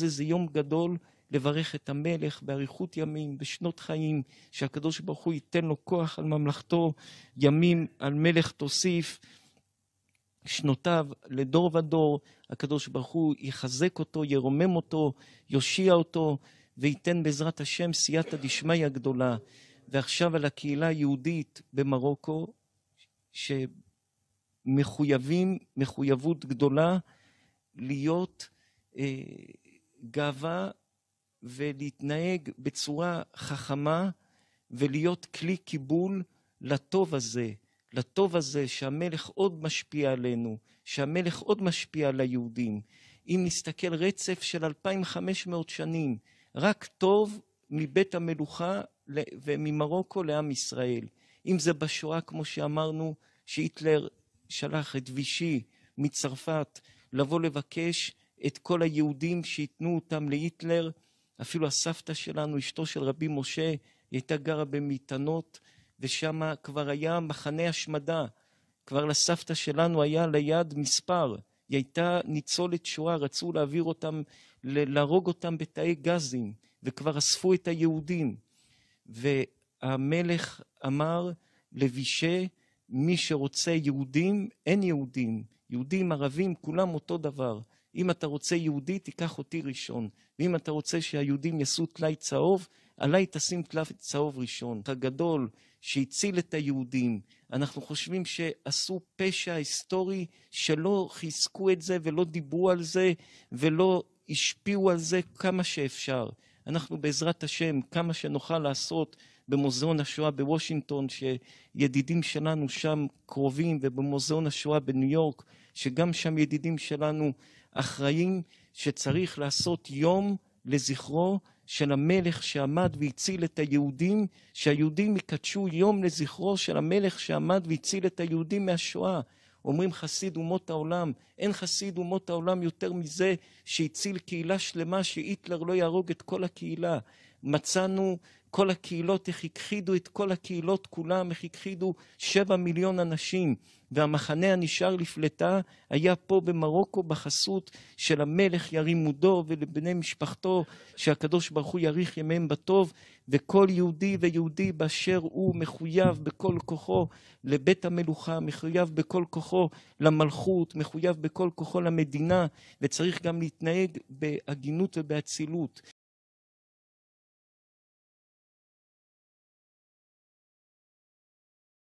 זה יום גדול לברך את המלך באריכות ימים, בשנות חיים, שהקדוש ברוך הוא ייתן לו כוח על ממלכתו, ימים על מלך תוסיף, שנותיו לדור ודור, הקדוש ברוך הוא יחזק אותו, ירומם אותו, יושיע אותו, וייתן בעזרת השם סייעתא דשמיא גדולה. ועכשיו על הקהילה היהודית במרוקו, שמחויבים מחויבות גדולה להיות אה, גאווה ולהתנהג בצורה חכמה ולהיות כלי קיבול לטוב הזה, לטוב הזה שהמלך עוד משפיע עלינו, שהמלך עוד משפיע על היהודים. אם נסתכל רצף של 2,500 שנים, רק טוב מבית המלוכה וממרוקו לעם ישראל. אם זה בשואה, כמו שאמרנו, שהיטלר שלח את וישי מצרפת לבוא לבקש את כל היהודים שייתנו אותם להיטלר. אפילו הסבתא שלנו, אשתו של רבי משה, היא הייתה גרה במטענות, ושם כבר היה מחנה השמדה. כבר לסבתא שלנו היה ליד מספר. היא הייתה ניצולת שואה, רצו להעביר אותם, להרוג אותם בתאי גזים, וכבר אספו את היהודים. והמלך אמר לבישה, מי שרוצה יהודים, אין יהודים. יהודים, ערבים, כולם אותו דבר. אם אתה רוצה יהודי, תיקח אותי ראשון. ואם אתה רוצה שהיהודים יעשו טלאי צהוב, עליי תשים טלאי צהוב ראשון. הגדול שהציל את היהודים. אנחנו חושבים שעשו פשע היסטורי שלא חיזקו את זה ולא דיברו על זה ולא השפיעו על זה כמה שאפשר. אנחנו בעזרת השם, כמה שנוכל לעשות במוזיאון השואה בוושינגטון, שידידים שלנו שם קרובים, ובמוזיאון השואה בניו יורק, שגם שם ידידים שלנו, אחראים שצריך לעשות יום לזכרו של המלך שעמד והציל את היהודים, שהיהודים יקדשו יום לזכרו של המלך שעמד והציל את היהודים מהשואה. אומרים חסיד אומות העולם, אין חסיד אומות העולם יותר מזה שהציל קהילה שלמה שהיטלר לא יהרוג את כל הקהילה. מצאנו כל הקהילות, איך הכחידו את כל הקהילות כולם, איך הכחידו שבע מיליון אנשים. והמחנה הנשאר לפלטה היה פה במרוקו בחסות של המלך מודו ולבני משפחתו, שהקדוש ברוך הוא יאריך ימיהם בטוב, וכל יהודי ויהודי באשר הוא מחויב בכל כוחו לבית המלוכה, מחויב בכל כוחו למלכות, מחויב בכל כוחו למדינה, וצריך גם להתנהג בהגינות ובאצילות.